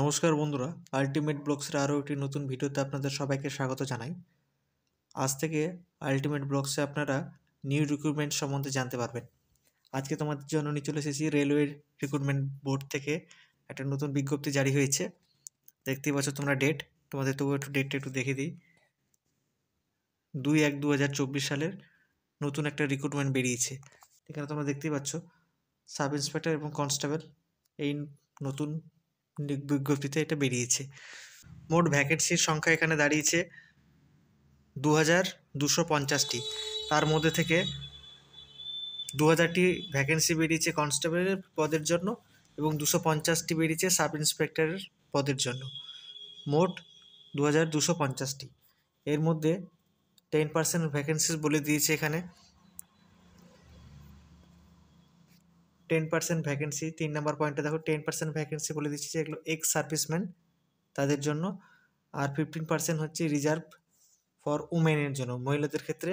নমস্কার বন্ধুরা আলটিমেট ব্লগসের আরও একটি নতুন ভিডিওতে আপনাদের সবাইকে স্বাগত জানাই আজ থেকে আলটিমেট ব্লগসে আপনারা নিউ রিক্রুটমেন্ট সম্বন্ধে জানতে পারবেন আজকে তোমাদের জন্য নিয়ে চলে এসেছি রেলওয়ের রিক্রুটমেন্ট বোর্ড থেকে একটা নতুন বিজ্ঞপ্তি জারি হয়েছে দেখতেই পাচ্ছ তোমরা ডেট তোমাদের তবু একটু ডেটটা একটু দেখে দিই দুই এক দু সালের নতুন একটা রিক্রুটমেন্ট বেরিয়েছে এখানে তোমরা দেখতেই পাচ্ছ সাব ইন্সপেক্টর এবং কনস্টেবল এই নতুন বিজ্ঞপ্তিতে এটা বেরিয়েছে মোট ভ্যাকেন্সির সংখ্যা এখানে দাঁড়িয়েছে দু হাজার দুশো পঞ্চাশটি তার মধ্যে থেকে দু হাজারটি ভ্যাকেন্সি বেরিয়েছে কনস্টেবলের পদের জন্য এবং দুশো পঞ্চাশটি বেরিয়েছে সাব ইন্সপেক্টরের পদের জন্য মোট দু হাজার দুশো পঞ্চাশটি এর মধ্যে টেন পার্সেন্ট ভ্যাকেন্সিস বলে দিয়েছে এখানে টেন পার্সেন্ট ভ্যাকেন্সি তিন নম্বর পয়েন্টে দেখো টেন পার্সেন্ট ভ্যাকেন্সি বলে দিচ্ছি যে এগুলো এক্স সার্ভিসম্যান তাদের জন্য আর ফিফটিন পার্সেন্ট হচ্ছে রিজার্ভ ফর উমেনের জন্য মহিলাদের ক্ষেত্রে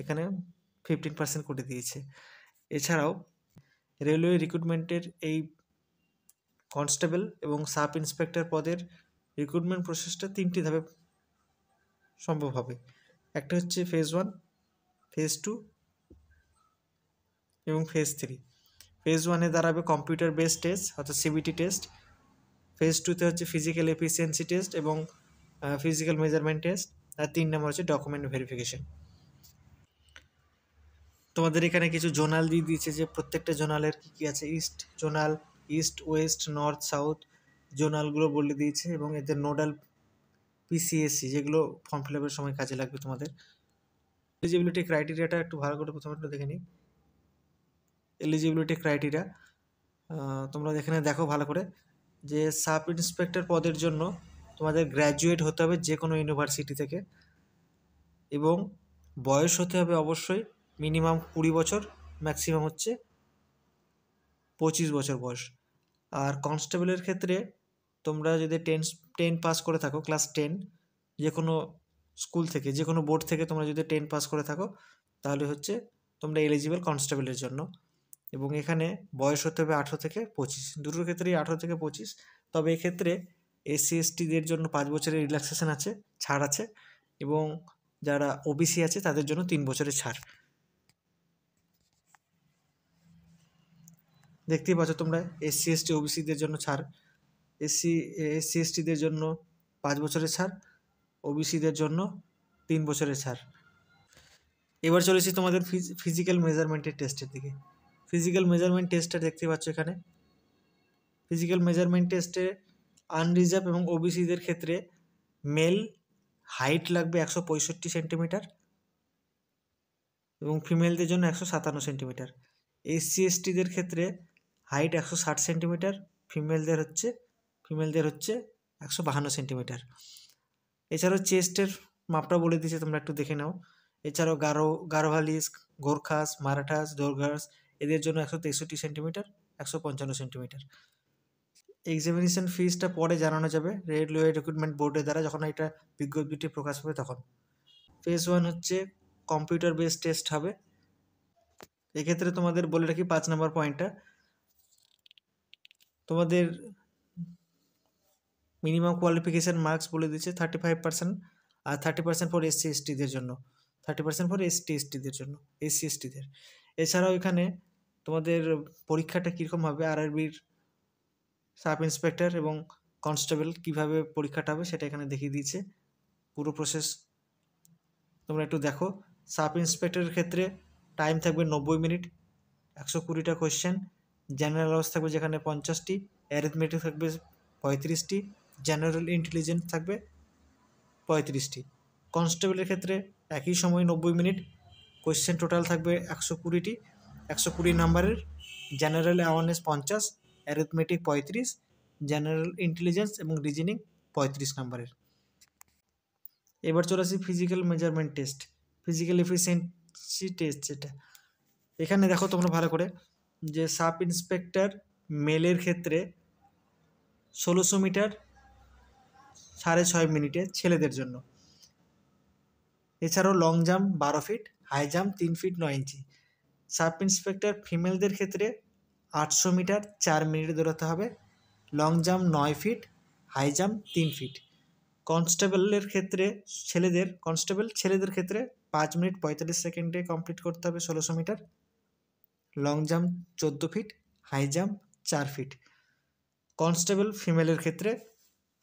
এখানে ফিফটিন পার্সেন্ট করে দিয়েছে এছাড়াও রেলওয়ে রিক্রুটমেন্টের এই কনস্টেবল এবং সাব ইন্সপেক্টর পদের রিক্রুটমেন্ট প্রসেসটা তিনটি ধাপে সম্ভব হবে একটা হচ্ছে ফেজ ওয়ান ফেজ টু এবং ফেজ থ্রি ফেজ ওয়ানে দাঁড়াবে কম্পিউটার বেস টেস্ট অর্থাৎ সিবিটি টেস্ট ফেজ টুতে হচ্ছে ফিজিক্যাল এফিসিয়েন্সি টেস্ট এবং ফিজিক্যাল মেজারমেন্ট টেস্ট আর তিন নম্বর হচ্ছে ডকুমেন্ট ভেরিফিকেশান তোমাদের এখানে কিছু জোনাল দিয়ে দিয়েছে যে প্রত্যেকটা জোনালের কী কী আছে east zonal east west north south জোনালগুলো বলে দিয়েছে এবং এদের নোডাল পিসিএসসি যেগুলো ফর্ম ফিল আপের সময় কাজে লাগবে তোমাদের এলিজিবিলিটি ক্রাইটেরিয়াটা একটু ভালো করে প্রথমে একটু দেখে নিই এলিজিবিলিটি ক্রাইটেরিয়া তোমরা এখানে দেখো ভালো করে যে সাব ইন্সপেক্টর পদের জন্য তোমাদের গ্র্যাজুয়েট হতে হবে যে কোনো ইউনিভার্সিটি থেকে এবং বয়স হতে হবে অবশ্যই মিনিমাম কুড়ি বছর ম্যাক্সিমাম হচ্ছে পঁচিশ বছর বয়স আর কনস্টেবলের ক্ষেত্রে তোমরা যদি টেন টেন পাস করে থাকো ক্লাস টেন যে কোনো স্কুল থেকে যে কোনো বোর্ড থেকে তোমরা যদি টেন পাস করে থাকো তাহলে হচ্ছে তোমরা এলিজিবল কনস্টেবলের জন্য এবং এখানে বয়স হতে হবে আঠেরো থেকে পঁচিশ দুটোর ক্ষেত্রেই আঠেরো থেকে পঁচিশ তবে এক্ষেত্রে এসসি এসটিদের জন্য পাঁচ বছরের রিল্যাক্সেশন আছে ছাড় আছে এবং যারা ওবিসি আছে তাদের জন্য তিন বছরের ছাড় দেখতেই পাচ্ছ তোমরা এসসি এসটি ওবিসিদের জন্য ছাড় এসসি এসসি এসটিদের জন্য পাঁচ বছরের ছাড় ওবিসিদের জন্য তিন বছরের ছাড় এবার চলেছি তোমাদের ফিজিক্যাল মেজারমেন্টের টেস্টের দিকে ফিজিক্যাল মেজারমেন্ট টেস্টটা দেখতে পাচ্ছ এখানে ফিজিক্যাল মেজারমেন্ট টেস্টে আনরিজার্ভ এবং ওবিসিদের ক্ষেত্রে মেল হাইট লাগবে একশো পঁয়ষট্টি সেন্টিমিটার এবং ফিমেলদের জন্য একশো সাতান্ন সেন্টিমিটার এসসি এসটিদের ক্ষেত্রে হাইট একশো ষাট সেন্টিমিটার ফিমেলদের হচ্ছে ফিমেলদের হচ্ছে একশো বাহান্ন সেন্টিমিটার এছাড়াও চেস্টের মাপটা বলে দিয়েছে তোমরা একটু দেখে নাও এছাড়াও গারো গারোভালিস গোর্খাস মারাঠাস দোরঘাস এদের জন্য একশো তেষট্টি সেন্টিমিটার একশো পঞ্চান্ন সেন্টিমিটার এক্সামিনেশন ফিজটা পরে জানানো যাবে রেলওয়ে রিক্রুটমেন্ট বোর্ডের দ্বারা যখন এটা বিজ্ঞপ্তিটি প্রকাশ পাবে তখন ফেজ ওয়ান হচ্ছে কম্পিউটার বেস টেস্ট হবে এক্ষেত্রে তোমাদের বলে রাখি পাঁচ নম্বর পয়েন্টটা তোমাদের মিনিমাম কোয়ালিফিকেশান মার্কস বলে দিচ্ছে থার্টি ফাইভ পার্সেন্ট আর থার্টি পার্সেন্ট ফর এসসি এসটিদের জন্য থার্টি পার্সেন্ট ফর এসটি এসটিদের জন্য এসসি এসটিদের এছাড়াও এখানে তোমাদের পরীক্ষাটা কীরকম হবে আরআরবির সাব ইন্সপেক্টর এবং কনস্টেবল কিভাবে পরীক্ষাটা হবে সেটা এখানে দেখিয়ে দিয়েছে পুরো প্রসেস তোমরা একটু দেখো সাব ইন্সপেক্টরের ক্ষেত্রে টাইম থাকবে নব্বই মিনিট একশো কুড়িটা কোয়েশ্চেন জেনারেল নলেজ থাকবে যেখানে পঞ্চাশটি অ্যারিথমেটিক থাকবে পঁয়ত্রিশটি জেনারেল ইন্টেলিজেন্স থাকবে পঁয়ত্রিশটি কনস্টেবলের ক্ষেত্রে একই সময় নব্বই মিনিট কোয়েশ্চেন টোটাল থাকবে একশো কুড়িটি একশো কুড়ি নাম্বারের জেনারেল অ্যাওয়ারনেস পঞ্চাশ অ্যারিথমেটিক পঁয়ত্রিশ জেনারেল ইন্টেলিজেন্স এবং রিজনিং পঁয়ত্রিশ নাম্বারের এবার চলে আসি physical measurement test physical efficiency test যেটা এখানে দেখো তোমরা ভালো করে যে সাব ইন্সপেক্টর মেলের ক্ষেত্রে ষোলোশো মিটার সাড়ে ছয় মিনিটে ছেলেদের জন্য এছাড়াও লং জাম্প বারো ফিট হাই জাম্প তিন ফিট নয় ইঞ্চি সাব ইন্সপেক্টর ফিমেলদের ক্ষেত্রে আটশো মিটার চার মিনিট দৌড়াতে হবে লং জাম্প নয় ফিট হাই জাম্প তিন ফিট কনস্টেবলের ক্ষেত্রে ছেলেদের কনস্টেবল ছেলেদের ক্ষেত্রে পাঁচ মিনিট পঁয়তাল্লিশ সেকেন্ডে কমপ্লিট করতে হবে ষোলোশো মিটার লং জাম্প চোদ্দো ফিট হাই জাম্প চার ফিট কনস্টেবল ফিমেলের ক্ষেত্রে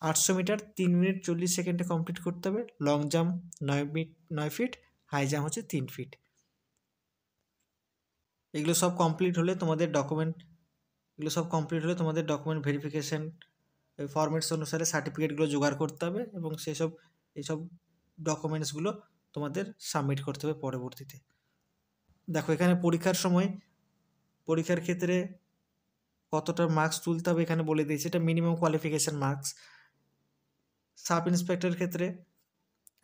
আটশো মিটার তিন মিনিট চল্লিশ সেকেন্ডে কমপ্লিট করতে হবে লং জাম্প নয় মিট নয় ফিট হাই জাম্প হচ্ছে তিন ফিট এগুলো সব কমপ্লিট হলে তোমাদের ডকুমেন্ট এগুলো সব কমপ্লিট হলে তোমাদের ডকুমেন্ট ভেরিফিকেশান ফর্মেটস অনুসারে সার্টিফিকেটগুলো জোগাড় করতে হবে এবং সেসব এইসব ডকুমেন্টসগুলো তোমাদের সাবমিট করতে হবে পরবর্তীতে দেখো এখানে পরীক্ষার সময় পরীক্ষার ক্ষেত্রে কতটা মার্কস তুলতে হবে এখানে বলে দিয়েছে এটা মিনিমাম কোয়ালিফিকেশান মার্কস সাব ইন্সপেক্টরের ক্ষেত্রে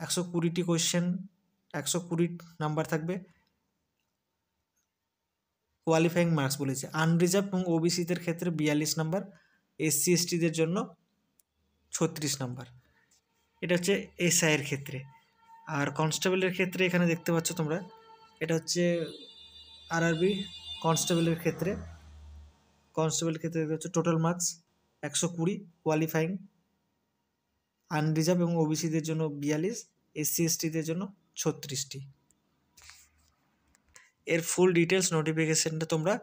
একশো কুড়িটি কোয়েশ্চেন একশো কুড়ি নাম্বার থাকবে কোয়ালিফাইং মার্কস বলেছে আনরিজার্ভ এবং ওবিসিদের ক্ষেত্রে বিয়াল্লিশ নাম্বার এসসি এসটিদের জন্য ছত্রিশ নাম্বার এটা হচ্ছে এসআইয়ের ক্ষেত্রে আর কনস্টেবলের ক্ষেত্রে এখানে দেখতে পাচ্ছ তোমরা এটা হচ্ছে আরআরবি কনস্টেবলের ক্ষেত্রে কনস্টেবলের ক্ষেত্রে দেখতে পাচ্ছ টোটাল মার্কস একশো কুড়ি কোয়ালিফাইং আনরিজার্ভ এবং ওবিসিদের জন্য বিয়াল্লিশ এসসি এসটিদের জন্য ছত্রিশটি এর ফুল ডিটেলস নোটিফিকেশানটা তোমরা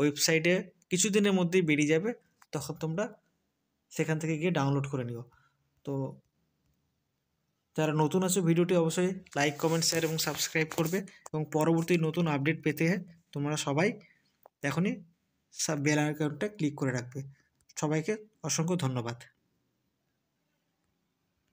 ওয়েবসাইটে কিছুদিনের মধ্যেই বেরিয়ে যাবে তখন তোমরা সেখান থেকে গিয়ে ডাউনলোড করে নিও তো যারা নতুন আছো ভিডিওটি অবশ্যই লাইক কমেন্ট শেয়ার এবং সাবস্ক্রাইব করবে এবং পরবর্তী নতুন আপডেট পেতে তোমরা সবাই এখনই বেলা অ্যাকাউন্টটা ক্লিক করে রাখবে সবাইকে অসংখ্য ধন্যবাদ